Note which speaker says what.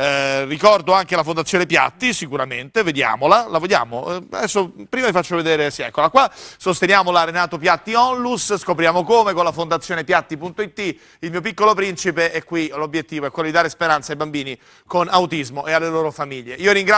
Speaker 1: Eh, ricordo anche la Fondazione Piatti, sicuramente, vediamola, la vediamo. Eh, adesso prima vi faccio vedere, sì, eccola qua. Sosteniamo la Renato Piatti Onlus, scopriamo come con la fondazione piatti.it, il mio piccolo principe e qui l'obiettivo è quello di dare speranza ai bambini con autismo e alle loro famiglie. Io ringrazio